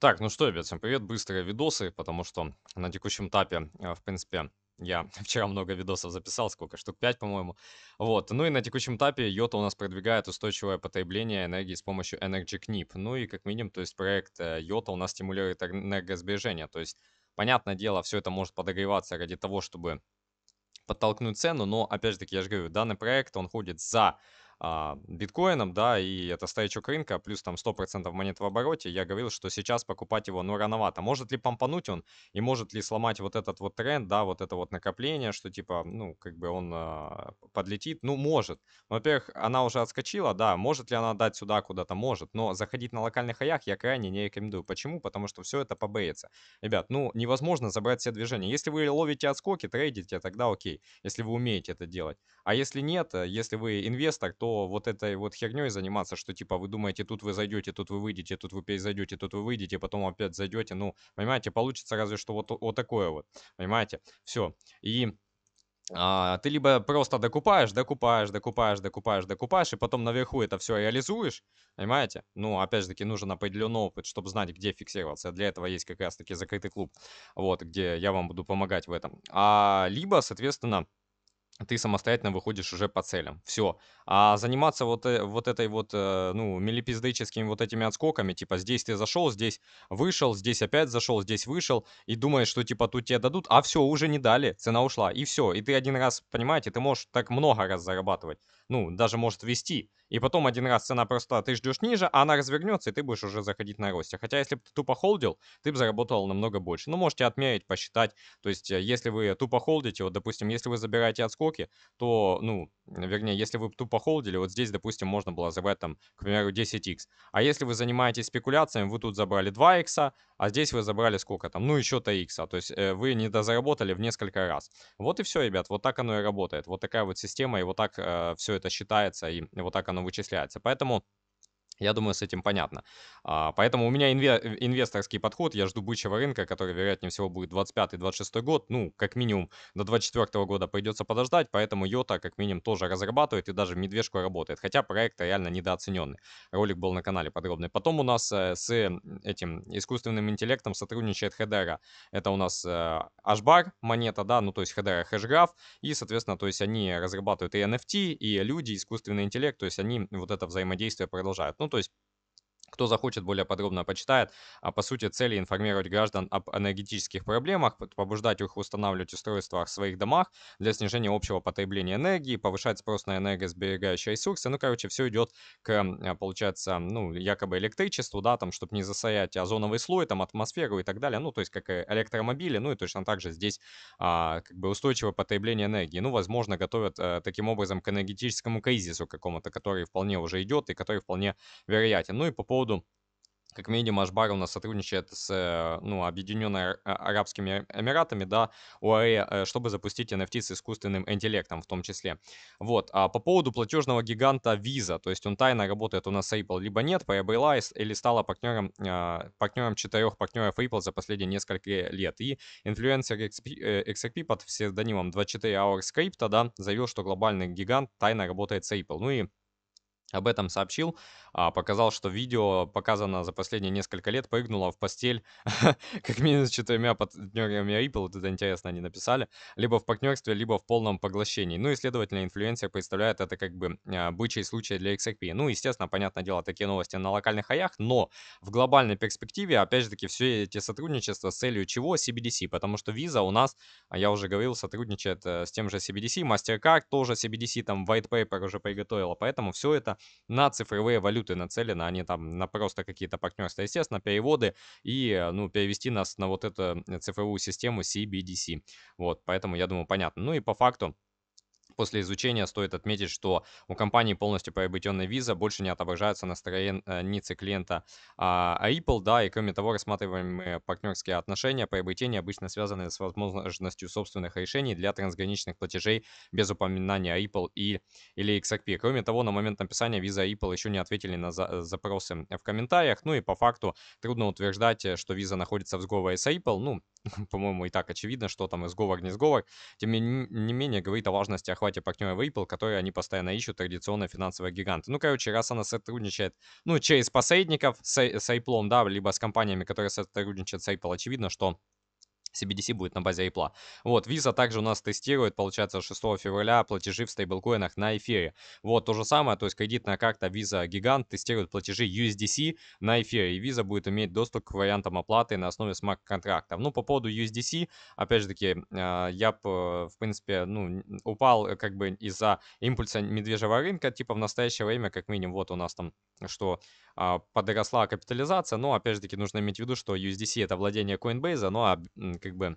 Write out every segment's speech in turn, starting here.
Так, ну что, ребят, всем привет, быстрые видосы, потому что на текущем этапе, э, в принципе, я вчера много видосов записал, сколько, штук 5, по-моему. Вот, ну и на текущем этапе Йота у нас продвигает устойчивое потребление энергии с помощью Energy Knip. Ну и, как минимум, то есть проект э, Йота у нас стимулирует энергосбережение, то есть, понятное дело, все это может подогреваться ради того, чтобы подтолкнуть цену, но, опять же таки, я же говорю, данный проект, он ходит за а, биткоином, да, и это стоячок рынка, плюс там 100% монет в обороте, я говорил, что сейчас покупать его, ну, рановато. Может ли помпануть он, и может ли сломать вот этот вот тренд, да, вот это вот накопление, что типа, ну, как бы он а, подлетит? Ну, может. Ну, во-первых, она уже отскочила, да, может ли она дать сюда куда-то? Может, но заходить на локальных хаях я крайне не рекомендую. Почему? Потому что все это побеется. Ребят, ну, невозможно забрать все движения. Если вы ловите отскоки, трейдите, тогда окей, если вы умеете это делать. А если нет, если вы инвестор, то вот этой вот херней заниматься, что типа вы думаете, тут вы зайдете, тут вы выйдете, тут вы перезайдете, тут вы выйдете, потом опять зайдете, ну, понимаете, получится разве что вот, вот такое вот, понимаете, все. И а, ты либо просто докупаешь, докупаешь, докупаешь, докупаешь, докупаешь, и потом наверху это все реализуешь, понимаете? Ну, опять же таки, нужен определенный опыт, чтобы знать, где фиксироваться. Для этого есть как раз таки закрытый клуб, вот, где я вам буду помогать в этом. А, либо, соответственно, ты самостоятельно выходишь уже по целям. Все. А заниматься вот, э, вот этой вот, э, ну, мелепиздыческими вот этими отскоками, типа здесь ты зашел, здесь вышел, здесь опять зашел, здесь вышел, и думаешь, что типа тут тебе дадут, а все, уже не дали, цена ушла, и все. И ты один раз, понимаете, ты можешь так много раз зарабатывать ну, даже может вести. И потом один раз цена просто, а ты ждешь ниже, а она развернется, и ты будешь уже заходить на росте. Хотя, если бы ты тупо холдил, ты бы заработал намного больше. Ну, можете отмерить, посчитать. То есть, э, если вы тупо холдите, вот, допустим, если вы забираете отскоки, то, ну, вернее, если вы тупо холдили, вот здесь, допустим, можно было забрать там, к примеру, 10x. А если вы занимаетесь спекуляциями, вы тут забрали 2x, а здесь вы забрали сколько там, ну, еще-то x. То есть, э, вы не дозаработали в несколько раз. Вот и все, ребят, вот так оно и работает. Вот такая вот система, и вот так э, все это это считается, и вот так оно вычисляется. Поэтому я думаю, с этим понятно. А, поэтому у меня инве- э, инвесторский подход. Я жду бычьего рынка, который, вероятнее всего, будет 25-26 год. Ну, как минимум, до 24 года придется подождать. Поэтому Йота, как минимум, тоже разрабатывает и даже медвежку работает. Хотя проект реально недооцененный. Ролик был на канале подробный. Потом у нас э, с э, этим искусственным интеллектом сотрудничает Хедера. Это у нас э, Ашбар монета, да, ну, то есть Хедера Хэшграф. И, соответственно, то есть они разрабатывают и NFT, и люди, искусственный интеллект. То есть они вот это взаимодействие продолжают. Ну, то есть кто захочет, более подробно почитает. А по сути цели информировать граждан об энергетических проблемах, побуждать их устанавливать устройства в своих домах для снижения общего потребления энергии, повышать спрос на энергосберегающие ресурсы. Ну, короче, все идет к, э, получается, ну, якобы электричеству, да, там, чтобы не засаять а, озоновый слой, там, атмосферу и так далее. Ну, то есть, как и электромобили, ну, и точно так же здесь а, как бы устойчивое потребление энергии. Ну, возможно, готовят а, таким образом к энергетическому кризису какому-то, который вполне уже идет и который вполне вероятен. Ну, и по поводу поводу. Как медиум, Ашбар у нас сотрудничает с э, ну, Объединенными а, Арабскими Эмиратами, да, УАЭ, э, чтобы запустить NFT с искусственным интеллектом в том числе. Вот, а по поводу платежного гиганта Visa, то есть он тайно работает у нас с Apple, либо нет, приобрела или стала партнером, а, партнером четырех партнеров Apple за последние несколько лет. И инфлюенсер XP, э, XRP под псевдонимом 24 Hour Script, да, заявил, что глобальный гигант тайно работает с Apple. Ну и об этом сообщил, а, показал, что видео, показано за последние несколько лет, прыгнуло в постель как минимум с четырьмя партнерами Ripple, вот это интересно, они написали, либо в партнерстве, либо в полном поглощении. Ну и, следовательно, инфлюенсер представляет это как бы а, бычий случай для XRP. Ну, естественно, понятное дело, такие новости на локальных хаях, но в глобальной перспективе, опять же таки, все эти сотрудничества с целью чего? CBDC, потому что Visa у нас, а я уже говорил, сотрудничает э, с тем же CBDC, MasterCard тоже CBDC, там White Paper уже приготовила, поэтому все это на цифровые валюты нацелены, а не там на просто какие-то партнерства, естественно, переводы и, э, ну, перевести нас на вот эту э, цифровую систему CBDC. Вот, поэтому, я думаю, понятно. Ну и по факту, После изучения стоит отметить, что у компании полностью приобретенная виза больше не отображается на странице клиента а, а Apple, да, и кроме того, рассматриваемые партнерские отношения приобретения обычно связаны с возможностью собственных решений для трансграничных платежей без упоминания Apple и, или XRP. Кроме того, на момент написания виза Apple еще не ответили на за, э, запросы в комментариях, ну и по факту трудно утверждать, э, что виза находится в сговоре с Apple. ну, по-моему, и так очевидно, что там изговор, не изговор, тем не, не менее говорит о важности охвате партнера Ripple, который они постоянно ищут, традиционные финансовые гиганты. Ну, короче, раз она сотрудничает, ну, через посредников с, с Apple, да, либо с компаниями, которые сотрудничают с Apple, очевидно, что CBDC будет на базе Apple. Вот, Visa также у нас тестирует, получается, 6 февраля платежи в стейблкоинах на эфире. Вот, то же самое, то есть кредитная карта Visa гигант тестирует платежи USDC на эфире, и Visa будет иметь доступ к вариантам оплаты на основе смарт-контрактов. Ну, по поводу USDC, опять же таки, э, я, э, в принципе, ну, упал э, как бы из-за импульса медвежьего рынка, типа в настоящее время, как минимум, вот у нас там, что а, подросла капитализация, но, опять же таки, нужно иметь в виду, что USDC это владение Coinbase, ну а как бы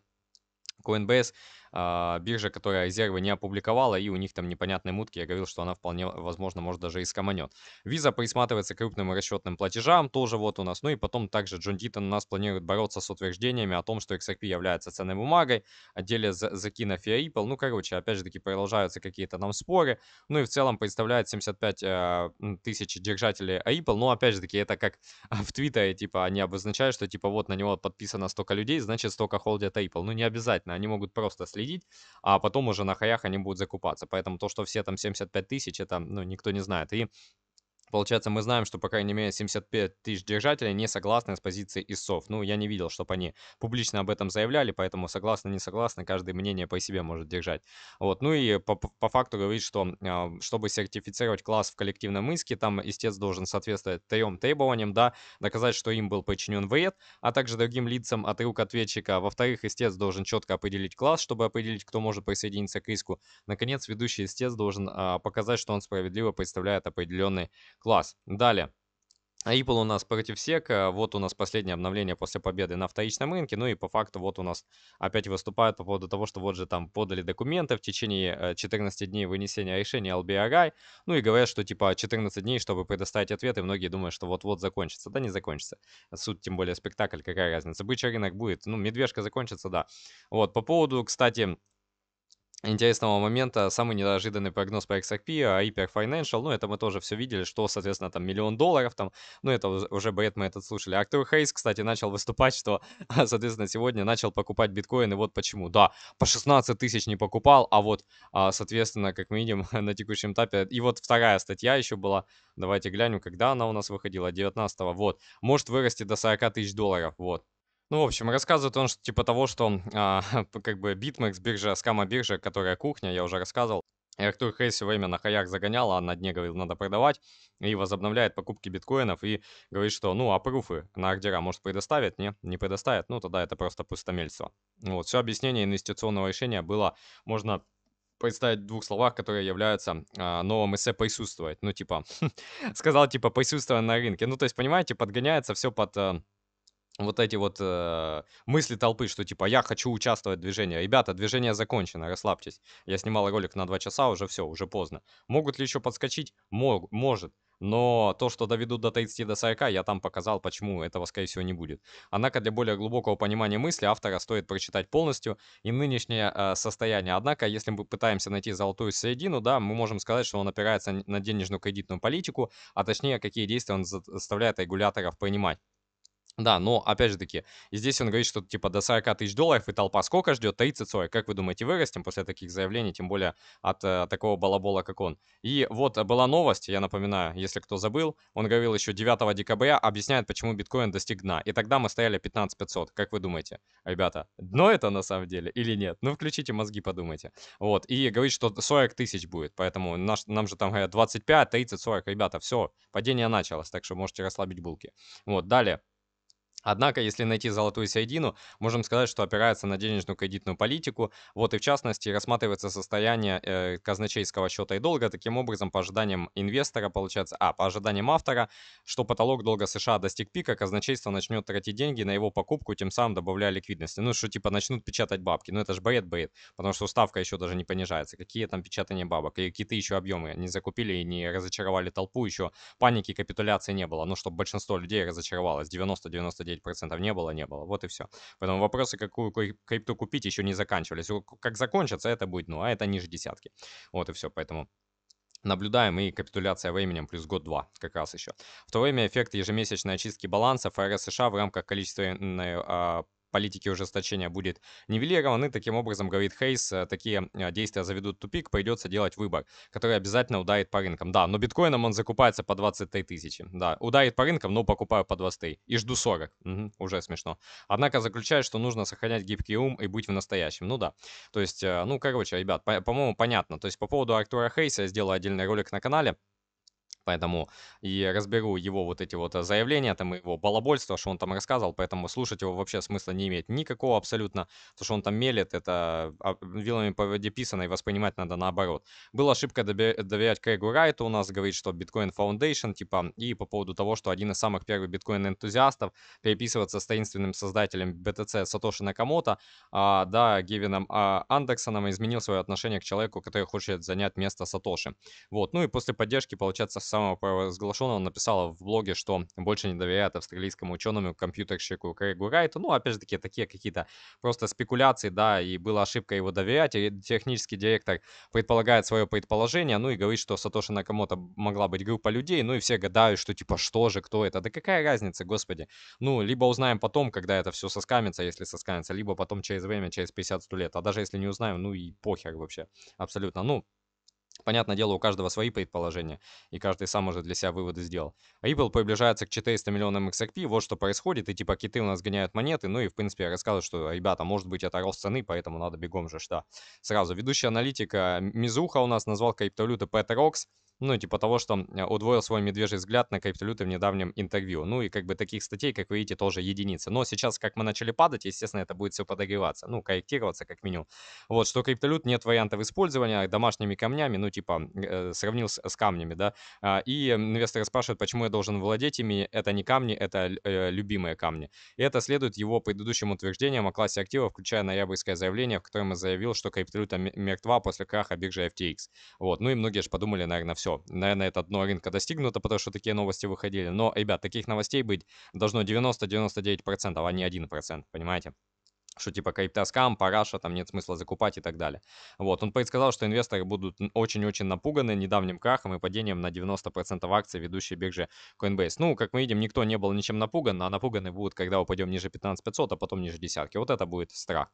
Coinbase а, биржа, которая резервы не опубликовала, и у них там непонятные мутки. Я говорил, что она вполне, возможно, может даже и скоманет. Виза присматривается к крупным расчетным платежам, тоже вот у нас. Ну и потом также Джон Дитон у нас планирует бороться с утверждениями о том, что XRP является ценной бумагой, отделе Закина Фиаипл. Ну, короче, опять же таки продолжаются какие-то там споры. Ну и в целом представляет 75 э, а, тысяч держателей Apple. Ну, опять же таки, это как в Твиттере, типа, они обозначают, что типа вот на него подписано столько людей, значит столько холдят Apple. Ну, не обязательно, они могут просто слить следить, а потом уже на хаях они будут закупаться. Поэтому то, что все там 75 тысяч, это, ну, никто не знает. И Получается, мы знаем, что, по крайней мере, 75 тысяч держателей не согласны с позицией ИСов. Ну, я не видел, чтобы они публично об этом заявляли, поэтому согласны, не согласны, каждое мнение по себе может держать. Вот. Ну и по, по факту говорит, что а, чтобы сертифицировать класс в коллективном иске, там истец должен соответствовать трем требованиям, да, доказать, что им был подчинен вред, а также другим лицам от рук ответчика. Во-вторых, истец должен четко определить класс, чтобы определить, кто может присоединиться к иску. Наконец, ведущий истец должен а, показать, что он справедливо представляет определенный Класс. Далее. Ripple у нас против сек, э, вот у нас последнее обновление после победы на вторичном рынке, ну и по факту вот у нас опять выступают по поводу того, что вот же там подали документы в течение 14 э, дней вынесения решения LBRI, ну и говорят, что типа 14 дней, чтобы предоставить ответы, многие думают, что вот-вот закончится, да не закончится, суть тем более спектакль, какая разница, бычий рынок будет, ну медвежка закончится, да. Вот, по поводу, кстати, интересного момента, самый неожиданный прогноз по XRP, IPR а Financial, ну, это мы тоже все видели, что, соответственно, там миллион долларов, там, ну, это уже бред, мы этот слушали. Артур Хейс, кстати, начал выступать, что, а, соответственно, сегодня начал покупать биткоин, и вот почему. Да, по 16 тысяч не покупал, а вот, а, соответственно, как мы видим на текущем этапе, и вот вторая статья еще была, давайте глянем, когда она у нас выходила, 19 -го. вот, может вырасти до 40 тысяч долларов, вот, ну, в общем, рассказывает он, что, типа того, что а, как бы битмекс биржа, скама-биржа, которая кухня, я уже рассказывал, и Артур Хей все время на хаях загонял, а на дне говорил, надо продавать, и возобновляет покупки биткоинов, и говорит, что, ну, а пруфы на ордера, может, предоставят? Не, не предоставят, ну, тогда это просто пустомельство. Вот, все объяснение инвестиционного решения было, можно представить в двух словах, которые являются а, новым эссе присутствовать. Ну, типа, сказал, типа, присутствовать на рынке. Ну, то есть, понимаете, подгоняется все под... А, вот эти вот э, мысли толпы, что типа я хочу участвовать в движении. Ребята, движение закончено, расслабьтесь. Я снимал ролик на 2 часа, уже все, уже поздно. Могут ли еще подскочить? Мог, может. Но то, что доведут до 30 до 40, я там показал, почему этого, скорее всего, не будет. Однако для более глубокого понимания мысли автора стоит прочитать полностью и нынешнее э, состояние. Однако, если мы пытаемся найти золотую середину, да, мы можем сказать, что он опирается на денежную кредитную политику, а точнее, какие действия он заставляет регуляторов принимать. Да, но опять же таки, здесь он говорит, что типа до 40 тысяч долларов, и толпа сколько ждет? 30-40. Как вы думаете, вырастем после таких заявлений, тем более от э, такого балабола, как он? И вот была новость, я напоминаю, если кто забыл, он говорил еще 9 декабря, объясняет, почему биткоин достиг дна. И тогда мы стояли 15 500. Как вы думаете, ребята, дно это на самом деле или нет? Ну, включите мозги, подумайте. Вот, и говорит, что 40 тысяч будет, поэтому наш, нам же там говорят 25, 30, 40. Ребята, все, падение началось, так что можете расслабить булки. Вот, далее. Однако, если найти золотую середину, можем сказать, что опирается на денежную кредитную политику. Вот и в частности рассматривается состояние э, казначейского счета и долга. Таким образом, по ожиданиям инвестора, получается, а, по ожиданиям автора, что потолок долга США достиг пика, казначейство начнет тратить деньги на его покупку, тем самым добавляя ликвидности. Ну, что типа начнут печатать бабки. Ну, это же бред-бред, потому что ставка еще даже не понижается. Какие там печатания бабок? И какие-то еще объемы не закупили и не разочаровали толпу еще. Паники, капитуляции не было. Ну, чтобы большинство людей разочаровалось. 90-99 9% не было, не было. Вот и все. Поэтому вопросы, какую крипту купить, еще не заканчивались. Как закончатся, это будет, ну, а это ниже десятки. Вот и все. Поэтому наблюдаем и капитуляция временем плюс год-два как раз еще. В то время эффект ежемесячной очистки баланса ФРС США в рамках количественной а, политики ужесточения будет нивелирован. И таким образом, говорит Хейс, э, такие э, действия заведут тупик, придется делать выбор, который обязательно ударит по рынкам. Да, но биткоином он закупается по 23 тысячи. Да, ударит по рынкам, но покупаю по 23. И жду 40. Угу, уже смешно. Однако заключает, что нужно сохранять гибкий ум и быть в настоящем. Ну да. То есть, э, ну короче, ребят, по-моему, понятно. То есть по поводу Артура Хейса я сделал отдельный ролик на канале. Поэтому и разберу его вот эти вот э, заявления, там его балабольство, что он там рассказывал, поэтому слушать его вообще смысла не имеет никакого абсолютно. То, что он там мелет, это а, а, вилами по воде писано, и воспринимать надо наоборот. Была ошибка доверять Крейгу Райту, у нас говорит, что Bitcoin Foundation, типа, и по поводу того, что один из самых первых биткоин-энтузиастов переписываться с таинственным создателем BTC Сатоши Накамото, а, да, Гевином а, Андерсоном изменил свое отношение к человеку, который хочет занять место Сатоши. Вот, ну и после поддержки, получается, самого самопровозглашенно написала в блоге, что больше не доверяет австралийскому ученому компьютерщику Крейгу Райту. Ну, опять же таки, такие какие-то просто спекуляции, да, и была ошибка его доверять. И технический директор предполагает свое предположение, ну и говорит, что Сатоши Накамото могла быть группа людей, ну и все гадают, что типа что же, кто это. Да какая разница, господи. Ну, либо узнаем потом, когда это все соскамится, если соскамится, либо потом через время, через 50-100 лет. А даже если не узнаем, ну и похер вообще. Абсолютно. Ну, Понятное дело, у каждого свои предположения, и каждый сам уже для себя выводы сделал. Ripple приближается к 400 миллионам XRP, вот что происходит, и типа киты у нас гоняют монеты, ну и в принципе я рассказывал, что, ребята, может быть это рост цены, поэтому надо бегом же, что. Сразу, ведущий аналитик а, Мизуха у нас назвал криптовалюты Pet ну, типа того, что э, удвоил свой медвежий взгляд на криптовалюты в недавнем интервью. Ну и как бы таких статей, как вы видите, тоже единицы. Но сейчас, как мы начали падать, естественно, это будет все подогреваться, ну, корректироваться как минимум. Вот, что криптовалют нет вариантов использования домашними камнями, ну, типа, э, сравнил с, с камнями, да. А, и инвесторы спрашивают, почему я должен владеть ими. Это не камни, это э, любимые камни. И это следует его предыдущим утверждениям о классе активов, включая ноябрьское заявление, в котором я заявил, что криптовалюта мертва после краха биржи FTX. Вот, ну и многие же подумали, наверное, все все, наверное, это дно рынка достигнуто, потому что такие новости выходили. Но, ребят, таких новостей быть должно 90-99%, а не 1%, понимаете? что типа криптоскам, параша, там нет смысла закупать и так далее. Вот, он предсказал, что инвесторы будут очень-очень напуганы недавним крахом и падением на 90% акций ведущей биржи Coinbase. Ну, как мы видим, никто не был ничем напуган, а напуганы будут, когда упадем ниже 15500, а потом ниже десятки. Вот это будет страх.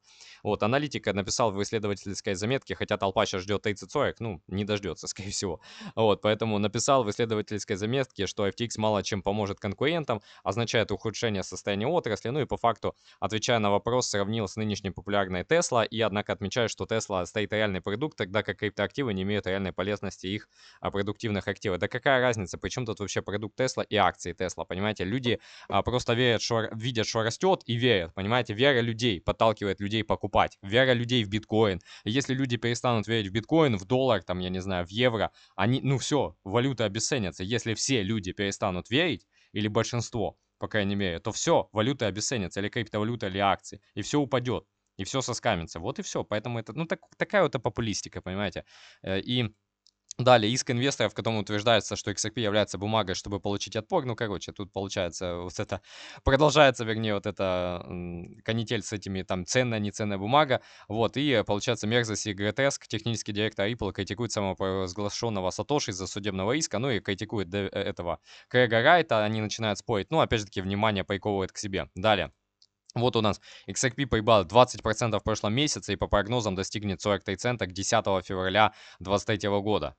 Вот, аналитика написал в исследовательской заметке, хотя толпа сейчас ждет 30-40, ну, не дождется, скорее всего. Вот, поэтому написал в исследовательской заметке, что FTX мало чем поможет конкурентам, означает ухудшение состояния отрасли, ну и по факту, отвечая на вопрос, сравнение сравнил с нынешней популярной Tesla и, однако, отмечаю, что Tesla стоит реальный продукт, тогда как криптоактивы не имеют реальной полезности их а, продуктивных активов. Да какая разница, причем тут вообще продукт Tesla и акции Tesla, понимаете? Люди а, просто верят, что видят, что растет и верят, понимаете? Вера людей подталкивает людей покупать, вера людей в биткоин. Если люди перестанут верить в биткоин, в доллар, там, я не знаю, в евро, они, ну все, валюта обесценится. Если все люди перестанут верить, или большинство, по крайней мере, то все, валюты обесценятся, или криптовалюта, или акции, и все упадет, и все соскамится. Вот и все. Поэтому это, ну, так, такая вот популистика, понимаете. Э, и Далее, иск инвестора, в котором утверждается, что XRP является бумагой, чтобы получить отпор. Ну, короче, тут получается вот это, продолжается, вернее, вот это канитель с этими там ценная, неценная бумага. Вот, и получается мерзость и гротеск. Технический директор Ripple критикует самопровозглашенного Сатоши из-за судебного иска, ну и критикует э, этого Крэга Райта. Они начинают спорить. Ну, опять же таки, внимание приковывает к себе. Далее. Вот у нас XRP прибавил 20% в прошлом месяце и по прогнозам достигнет 43 цента к 10 февраля 2023 года.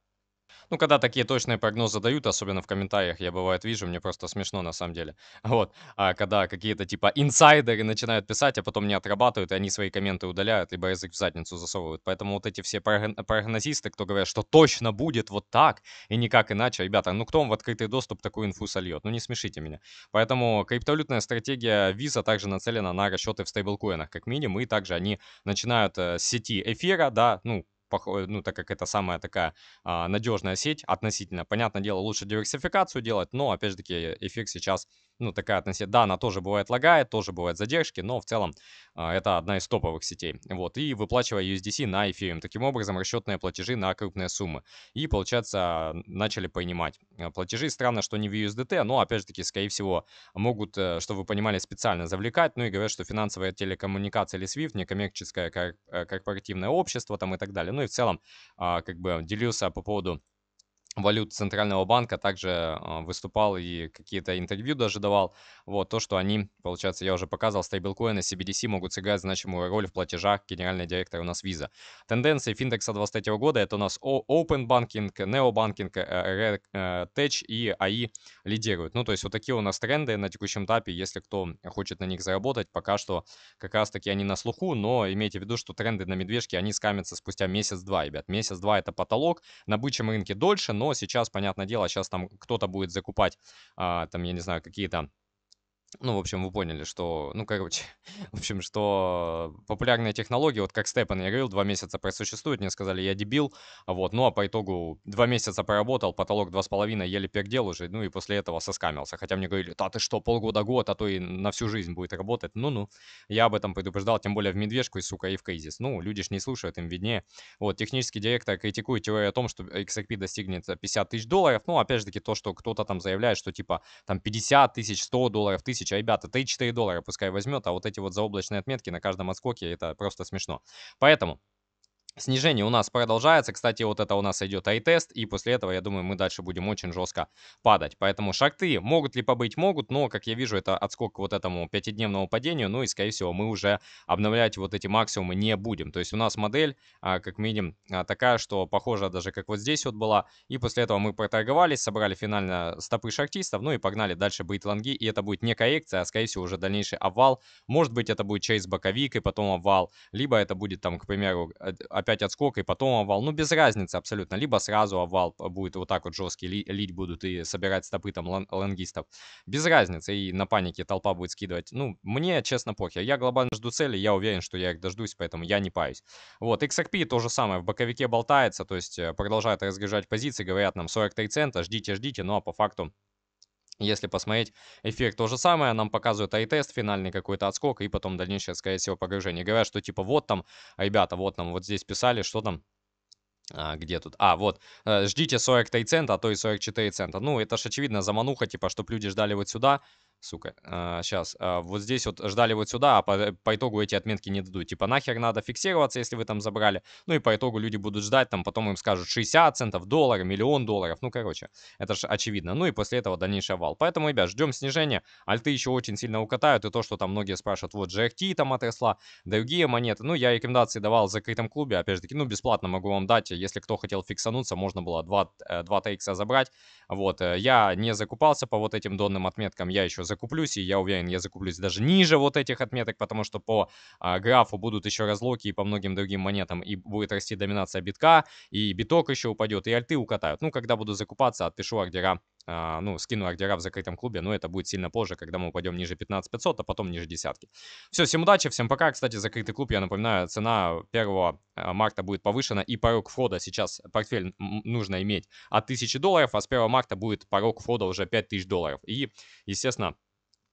Ну, когда такие точные прогнозы дают, особенно в комментариях, я бывает вижу, мне просто смешно на самом деле. Вот, а когда какие-то типа инсайдеры начинают писать, а потом не отрабатывают, и они свои комменты удаляют, либо язык в задницу засовывают. Поэтому вот эти все прогнозисты, кто говорят, что точно будет вот так и никак иначе, ребята, ну кто вам в открытый доступ такую инфу сольет? Ну не смешите меня. Поэтому криптовалютная стратегия Visa также нацелена на расчеты в стейблкоинах, как минимум, и также они начинают э, с сети эфира, да, ну, Э, ну, так как это самая такая а, надежная сеть относительно. Понятное дело, лучше диверсификацию делать, но, опять же таки, эффект сейчас ну, такая относительно... Да, она тоже бывает лагает, тоже бывают задержки, но в целом а, это одна из топовых сетей. Вот, и выплачивая USDC на Ethereum Таким образом, расчетные платежи на крупные суммы. И, получается, начали понимать. Э, платежи, странно, что не в USDT, но, опять же таки, скорее всего, могут, э, чтобы вы понимали, специально завлекать. Ну и говорят, что финансовая телекоммуникация или SWIFT, некоммерческое э, корпоративное общество там и так далее. Ну и в целом, а, как бы, делился по поводу валют Центрального банка, также а, выступал и какие-то интервью даже давал. Вот то, что они, получается, я уже показывал, стейблкоины CBDC могут сыграть значимую роль в платежах генеральный директор у нас Visa. Тенденции финтекса 23 года это у нас Open Banking, Neo Banking, э, э, Tech и AI лидируют. Ну, то есть вот такие у нас тренды на текущем этапе, если кто хочет на них заработать, пока что как раз таки они на слуху, но имейте в виду, что тренды на медвежке, они скамятся спустя месяц-два, ребят. Месяц-два это потолок, на бычьем рынке дольше, но сейчас, понятное дело, сейчас там кто-то будет закупать, а, там, я не знаю, какие-то ну, в общем, вы поняли, что, ну, короче, в общем, что популярная технология вот как Степан я говорил, два месяца просуществует, мне сказали, я дебил, а вот, ну, а по итогу два месяца поработал, потолок два с половиной, еле пердел уже, ну, и после этого соскамился, хотя мне говорили, да ты что, полгода-год, а то и на всю жизнь будет работать, ну-ну, я об этом предупреждал, тем более в медвежку и, сука, и в кризис, ну, люди ж не слушают, им виднее, вот, технический директор критикует теорию о том, что XRP достигнет 50 тысяч долларов, ну, опять же таки, то, что кто-то там заявляет, что, типа, там, 50 тысяч, 100 долларов, тысяч тысяч, а, ребята, 3-4 доллара пускай возьмет, а вот эти вот заоблачные отметки на каждом отскоке, это просто смешно. Поэтому Снижение у нас продолжается. Кстати, вот это у нас идет ай-тест, и после этого, я думаю, мы дальше будем очень жестко падать. Поэтому шахты могут ли побыть? Могут, но, как я вижу, это отскок к вот этому пятидневному падению, ну и, скорее всего, мы уже обновлять вот эти максимумы не будем. То есть у нас модель, а, как мы видим, а, такая, что похожа даже как вот здесь вот была, и после этого мы проторговались, собрали финально стопы шахтистов, ну и погнали дальше бейтланги, и это будет не коррекция, а, скорее всего, уже дальнейший обвал. Может быть, это будет через боковик и потом обвал, либо это будет там, к примеру, опять отскок и потом овал. Ну, без разницы абсолютно. Либо сразу овал э, будет вот так вот жесткий, лить будут и собирать стопы там лонгистов. Без разницы. И на панике толпа будет скидывать. Ну, мне, честно, похер. Я глобально жду цели, я уверен, что я их дождусь, поэтому я не паюсь. Вот, XRP то же самое. В боковике болтается, то есть э, продолжает разгружать позиции, говорят нам 43 цента, ждите, ждите, но ну, а по факту если посмотреть, эффект то же самое, нам показывают ай-тест, финальный какой-то отскок и потом дальнейшее, скорее всего, погружение. Говорят, что типа вот там, а, ребята, вот нам вот здесь писали, что там, а, где тут? А, вот. Э, ждите 43 цента, а то и 44 цента. Ну, это ж очевидно замануха, типа, чтобы люди ждали вот сюда, сука. А, сейчас. А, вот здесь вот ждали вот сюда, а по, по итогу эти отметки не дадут. Типа нахер надо фиксироваться, если вы там забрали. Ну и по итогу люди будут ждать, там потом им скажут 60 центов, доллар, миллион долларов. Ну, короче, это же очевидно. Ну и после этого дальнейший вал. Поэтому, ребят, ждем снижения. Альты еще очень сильно укатают. И то, что там многие спрашивают, вот GRT там отросла, другие монеты. Ну, я рекомендации давал в закрытом клубе. Опять же таки, ну, бесплатно могу вам дать. Если кто хотел фиксануться, можно было 2, 2 TX забрать. Вот, э, я не закупался по вот этим донным отметкам. Я еще закуплюсь, и я уверен, я закуплюсь даже ниже вот этих отметок, потому что по а, графу будут еще разлоки и по многим другим монетам, и будет расти доминация битка, и биток еще упадет, и альты укатают. Ну, когда буду закупаться, отпишу ордера а, ну, скину ордера в закрытом клубе, но это будет сильно позже, когда мы упадем ниже 15 500, а потом ниже десятки. Все, всем удачи, всем пока. Кстати, закрытый клуб, я напоминаю, цена 1 а, марта будет повышена, и порог входа сейчас портфель нужно иметь от 1000 долларов, а с 1 марта будет порог входа уже 5000 долларов. И, естественно,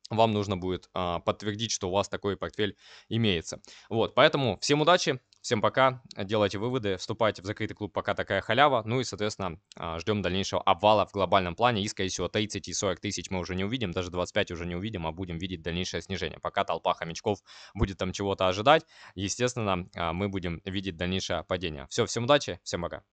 вам нужно будет а, подтвердить, что у вас такой портфель имеется. Вот, поэтому всем удачи, Всем пока, делайте выводы, вступайте в закрытый клуб, пока такая халява. Ну и, соответственно, а, ждем дальнейшего обвала в глобальном плане. И, скорее всего, 30 и 40 тысяч мы уже не увидим, даже 25 уже не увидим, а будем видеть дальнейшее снижение. Пока толпа хомячков будет там чего-то ожидать, естественно, а, мы будем видеть дальнейшее падение. Все, всем удачи, всем пока.